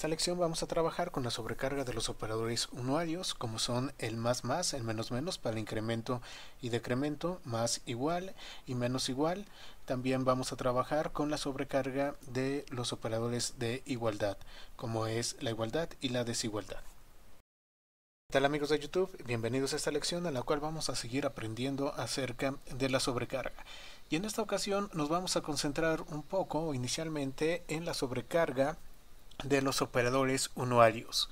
esta lección vamos a trabajar con la sobrecarga de los operadores unuarios, como son el más más, el menos menos para incremento y decremento, más igual y menos igual. También vamos a trabajar con la sobrecarga de los operadores de igualdad, como es la igualdad y la desigualdad. ¿Qué tal amigos de YouTube? Bienvenidos a esta lección en la cual vamos a seguir aprendiendo acerca de la sobrecarga. Y en esta ocasión nos vamos a concentrar un poco inicialmente en la sobrecarga de los operadores unuarios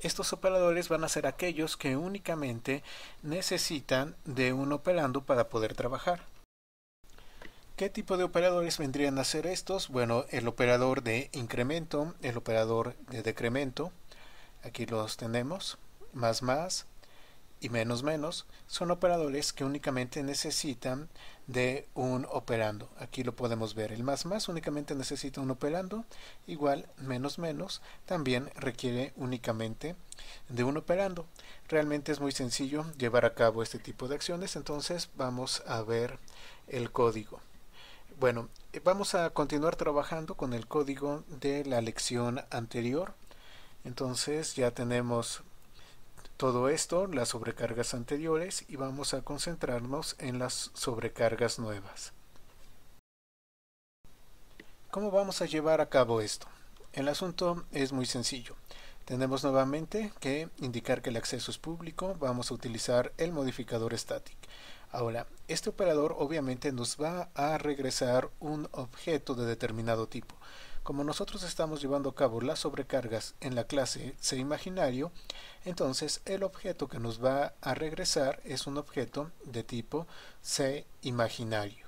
Estos operadores van a ser aquellos que únicamente necesitan de un operando para poder trabajar. ¿Qué tipo de operadores vendrían a ser estos? Bueno, el operador de incremento, el operador de decremento, aquí los tenemos, más más, y menos menos son operadores que únicamente necesitan de un operando. Aquí lo podemos ver. El más más únicamente necesita un operando. Igual menos menos también requiere únicamente de un operando. Realmente es muy sencillo llevar a cabo este tipo de acciones. Entonces vamos a ver el código. Bueno, eh, vamos a continuar trabajando con el código de la lección anterior. Entonces ya tenemos todo esto, las sobrecargas anteriores y vamos a concentrarnos en las sobrecargas nuevas. ¿Cómo vamos a llevar a cabo esto? El asunto es muy sencillo. Tenemos nuevamente que indicar que el acceso es público, vamos a utilizar el modificador static. Ahora, este operador obviamente nos va a regresar un objeto de determinado tipo. Como nosotros estamos llevando a cabo las sobrecargas en la clase C imaginario, entonces el objeto que nos va a regresar es un objeto de tipo C imaginario.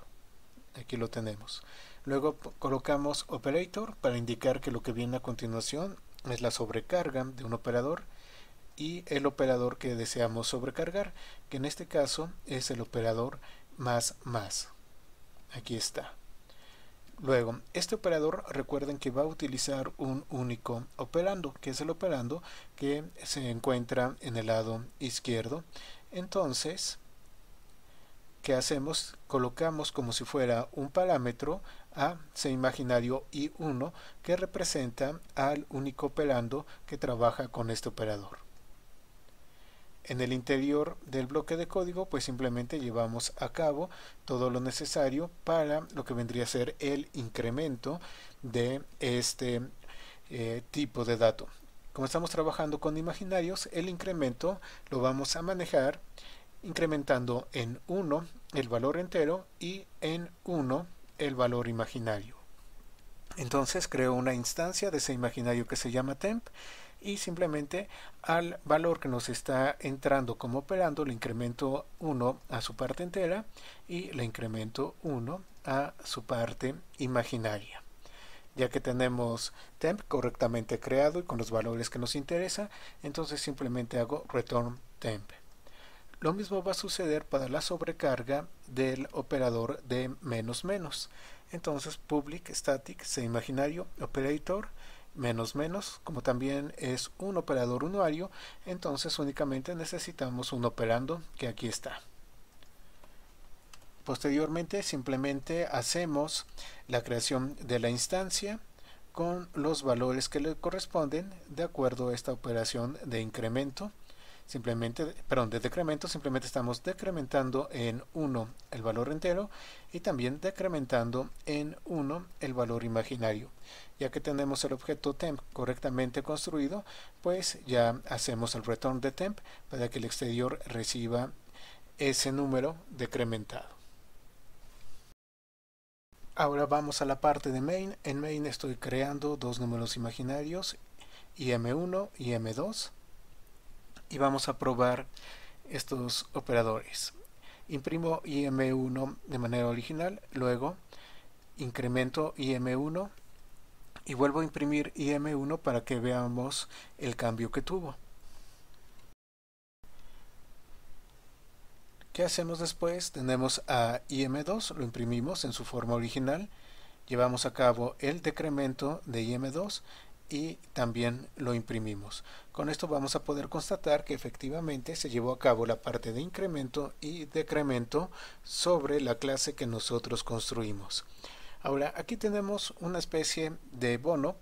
Aquí lo tenemos. Luego colocamos operator para indicar que lo que viene a continuación es la sobrecarga de un operador y el operador que deseamos sobrecargar, que en este caso es el operador más más. Aquí está. Luego, este operador recuerden que va a utilizar un único operando, que es el operando que se encuentra en el lado izquierdo. Entonces, ¿qué hacemos? Colocamos como si fuera un parámetro a C imaginario I1 que representa al único operando que trabaja con este operador. En el interior del bloque de código, pues simplemente llevamos a cabo todo lo necesario para lo que vendría a ser el incremento de este eh, tipo de dato. Como estamos trabajando con imaginarios, el incremento lo vamos a manejar incrementando en 1 el valor entero y en 1 el valor imaginario. Entonces creo una instancia de ese imaginario que se llama temp y simplemente al valor que nos está entrando como operando le incremento 1 a su parte entera y le incremento 1 a su parte imaginaria. Ya que tenemos temp correctamente creado y con los valores que nos interesa, entonces simplemente hago return temp. Lo mismo va a suceder para la sobrecarga del operador de menos menos. Entonces public static se imaginario operator menos menos, como también es un operador unuario, entonces únicamente necesitamos un operando que aquí está. Posteriormente simplemente hacemos la creación de la instancia con los valores que le corresponden de acuerdo a esta operación de incremento simplemente, perdón, de decremento, simplemente estamos decrementando en 1 el valor entero y también decrementando en 1 el valor imaginario. Ya que tenemos el objeto temp correctamente construido, pues ya hacemos el return de temp para que el exterior reciba ese número decrementado. Ahora vamos a la parte de main. En main estoy creando dos números imaginarios, im1 y m2 y vamos a probar estos operadores. Imprimo IM1 de manera original, luego incremento IM1 y vuelvo a imprimir IM1 para que veamos el cambio que tuvo. ¿Qué hacemos después? Tenemos a IM2, lo imprimimos en su forma original, llevamos a cabo el decremento de IM2 y también lo imprimimos. Con esto vamos a poder constatar que efectivamente se llevó a cabo la parte de incremento y decremento sobre la clase que nosotros construimos. Ahora, aquí tenemos una especie de bono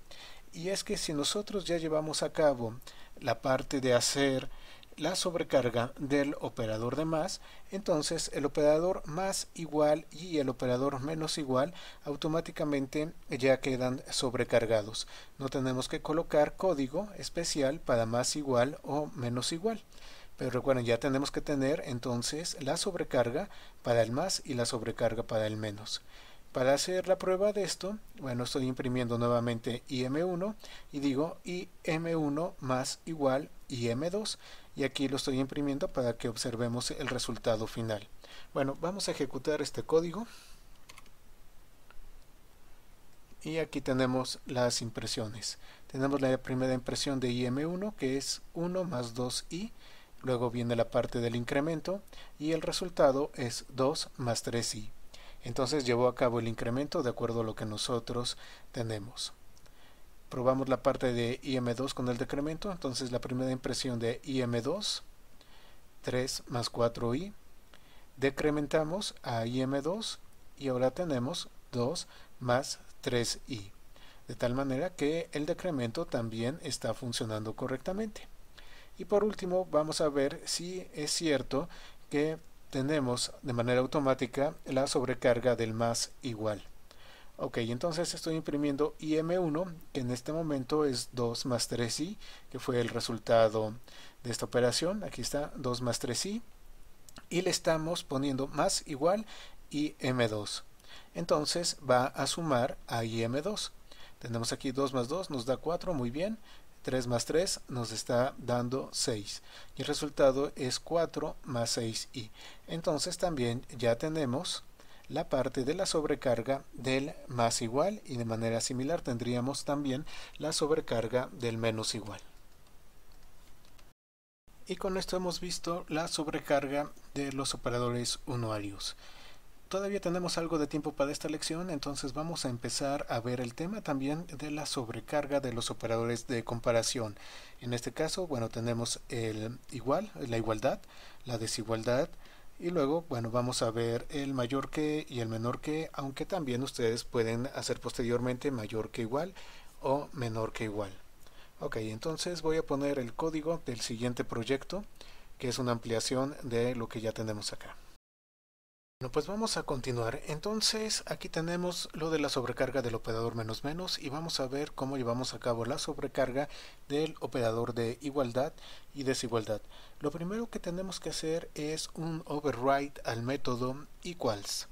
y es que si nosotros ya llevamos a cabo la parte de hacer la sobrecarga del operador de más, entonces el operador más igual y el operador menos igual automáticamente ya quedan sobrecargados. No tenemos que colocar código especial para más igual o menos igual. Pero recuerden, ya tenemos que tener entonces la sobrecarga para el más y la sobrecarga para el menos. Para hacer la prueba de esto, bueno, estoy imprimiendo nuevamente IM1 y digo IM1 más igual IM2 y aquí lo estoy imprimiendo para que observemos el resultado final. Bueno, vamos a ejecutar este código y aquí tenemos las impresiones. Tenemos la primera impresión de IM1 que es 1 más 2i, luego viene la parte del incremento y el resultado es 2 más 3i. Entonces llevó a cabo el incremento de acuerdo a lo que nosotros tenemos probamos la parte de IM2 con el decremento, entonces la primera impresión de IM2, 3 más 4i, decrementamos a IM2 y ahora tenemos 2 más 3i, de tal manera que el decremento también está funcionando correctamente. Y por último vamos a ver si es cierto que tenemos de manera automática la sobrecarga del más igual. Ok, entonces estoy imprimiendo IM1, que en este momento es 2 más 3i, que fue el resultado de esta operación. Aquí está 2 más 3i. Y le estamos poniendo más igual IM2. Entonces va a sumar a IM2. Tenemos aquí 2 más 2 nos da 4, muy bien. 3 más 3 nos está dando 6 y el resultado es 4 más 6i entonces también ya tenemos la parte de la sobrecarga del más igual y de manera similar tendríamos también la sobrecarga del menos igual. Y con esto hemos visto la sobrecarga de los operadores unuarios, Todavía tenemos algo de tiempo para esta lección, entonces vamos a empezar a ver el tema también de la sobrecarga de los operadores de comparación. En este caso, bueno, tenemos el igual, la igualdad, la desigualdad, y luego, bueno, vamos a ver el mayor que y el menor que, aunque también ustedes pueden hacer posteriormente mayor que igual o menor que igual. Ok, entonces voy a poner el código del siguiente proyecto, que es una ampliación de lo que ya tenemos acá. Bueno, pues vamos a continuar. Entonces, aquí tenemos lo de la sobrecarga del operador menos menos y vamos a ver cómo llevamos a cabo la sobrecarga del operador de igualdad y desigualdad. Lo primero que tenemos que hacer es un override al método equals.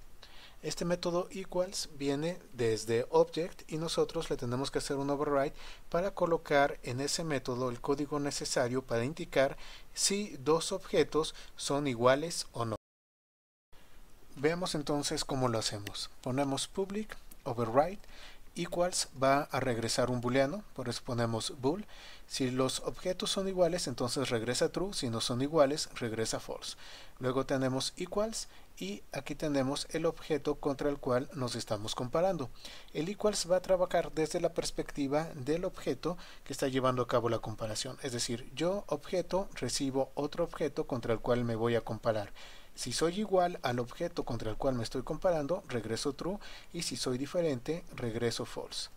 Este método equals viene desde object y nosotros le tenemos que hacer un override para colocar en ese método el código necesario para indicar si dos objetos son iguales o no. Veamos entonces cómo lo hacemos. Ponemos public override equals va a regresar un booleano, por eso ponemos bool. Si los objetos son iguales, entonces regresa true, si no son iguales, regresa false. Luego tenemos equals y aquí tenemos el objeto contra el cual nos estamos comparando. El equals va a trabajar desde la perspectiva del objeto que está llevando a cabo la comparación, es decir, yo objeto recibo otro objeto contra el cual me voy a comparar. Si soy igual al objeto contra el cual me estoy comparando, regreso true y si soy diferente, regreso false.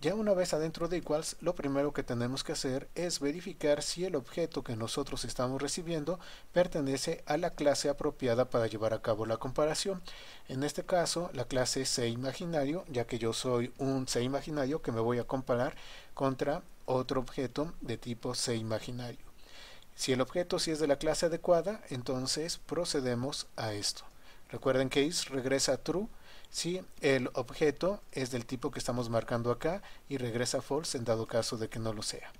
Ya una vez adentro de equals, lo primero que tenemos que hacer es verificar si el objeto que nosotros estamos recibiendo pertenece a la clase apropiada para llevar a cabo la comparación. En este caso, la clase C imaginario, ya que yo soy un C imaginario que me voy a comparar contra otro objeto de tipo C imaginario. Si el objeto sí es de la clase adecuada, entonces procedemos a esto. Recuerden que is regresa true si el objeto es del tipo que estamos marcando acá y regresa false en dado caso de que no lo sea.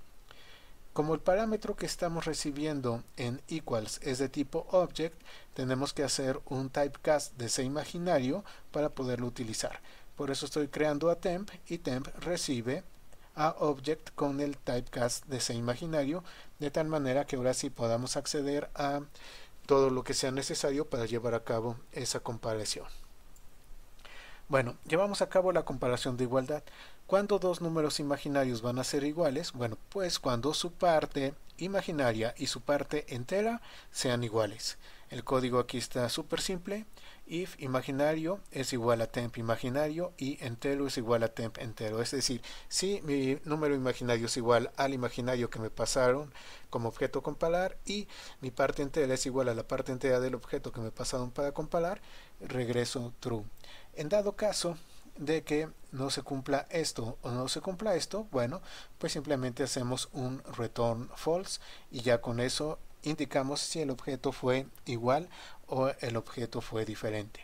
Como el parámetro que estamos recibiendo en equals es de tipo object, tenemos que hacer un typecast de ese imaginario para poderlo utilizar. Por eso estoy creando a temp y temp recibe a Object con el typecast de ese imaginario, de tal manera que ahora sí podamos acceder a todo lo que sea necesario para llevar a cabo esa comparación. Bueno, llevamos a cabo la comparación de igualdad. ¿Cuándo dos números imaginarios van a ser iguales? Bueno, pues cuando su parte imaginaria y su parte entera sean iguales. El código aquí está súper simple if imaginario es igual a temp imaginario y entero es igual a temp entero. Es decir, si mi número imaginario es igual al imaginario que me pasaron como objeto comparar y mi parte entera es igual a la parte entera del objeto que me pasaron para comparar, regreso true. En dado caso de que no se cumpla esto o no se cumpla esto, bueno, pues simplemente hacemos un return false y ya con eso indicamos si el objeto fue igual o el objeto fue diferente.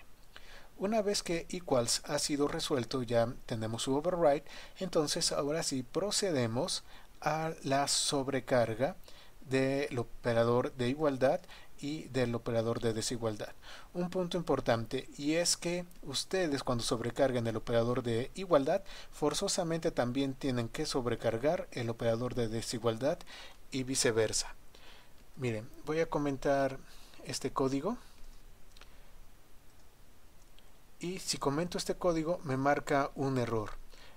Una vez que equals ha sido resuelto, ya tenemos su override, entonces ahora sí procedemos a la sobrecarga del operador de igualdad y del operador de desigualdad. Un punto importante y es que ustedes cuando sobrecarguen el operador de igualdad forzosamente también tienen que sobrecargar el operador de desigualdad y viceversa. Miren, voy a comentar este código. Y si comento este código me marca un error.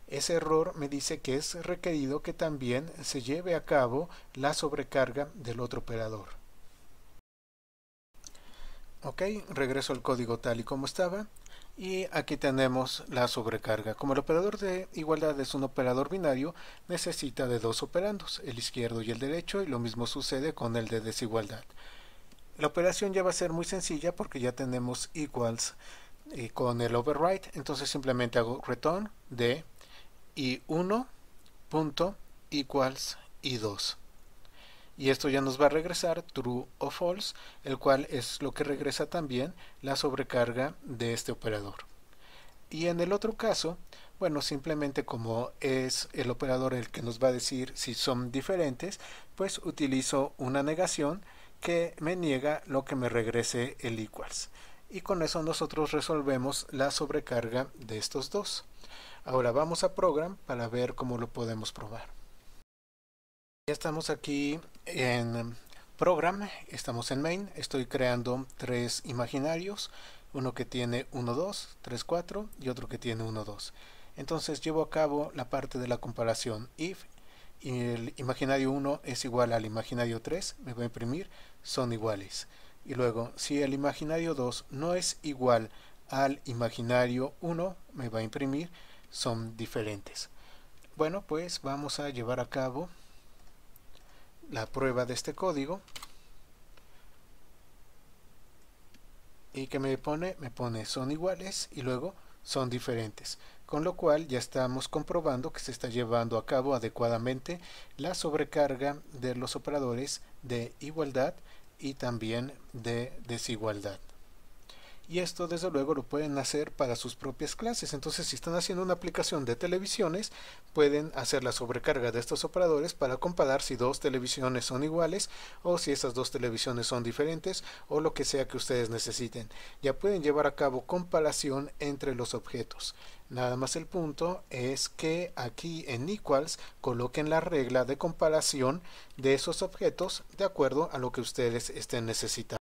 Ese error me dice que es requerido que también se lleve a cabo la sobrecarga del otro operador. Ok, regreso al código tal y como estaba. Y aquí tenemos la sobrecarga. Como el operador de igualdad es un operador binario, necesita de dos operandos, el izquierdo y el derecho, y lo mismo sucede con el de desigualdad. La operación ya va a ser muy sencilla porque ya tenemos equals eh, con el override, entonces simplemente hago return de i1.equals i2 y esto ya nos va a regresar true o false, el cual es lo que regresa también la sobrecarga de este operador. Y en el otro caso, bueno, simplemente como es el operador el que nos va a decir si son diferentes, pues utilizo una negación que me niega lo que me regrese el equals. Y con eso nosotros resolvemos la sobrecarga de estos dos. Ahora vamos a program para ver cómo lo podemos probar. Ya estamos aquí en em, program estamos en main estoy creando tres imaginarios uno que tiene 1 2 3 4 y otro que tiene 1 2 entonces llevo a cabo la parte de la comparación if y el imaginario 1 es igual al imaginario 3 me va a imprimir son iguales y luego si el imaginario 2 no es igual al imaginario 1 me va a imprimir son diferentes bueno pues vamos a llevar a cabo la prueba de este código y que me pone me pone son iguales y luego son diferentes con lo cual ya estamos comprobando que se está llevando a cabo adecuadamente la sobrecarga de los operadores de igualdad y también de desigualdad y esto desde luego lo pueden hacer para sus propias clases. Entonces, si están haciendo una aplicación de televisiones, pueden hacer la sobrecarga de estos operadores para comparar si dos televisiones son iguales o si esas dos televisiones son diferentes o lo que sea que ustedes necesiten. Ya pueden llevar a cabo comparación entre los objetos. Nada más el punto es que aquí en equals coloquen la regla de comparación de esos objetos de acuerdo a lo que ustedes estén necesitando.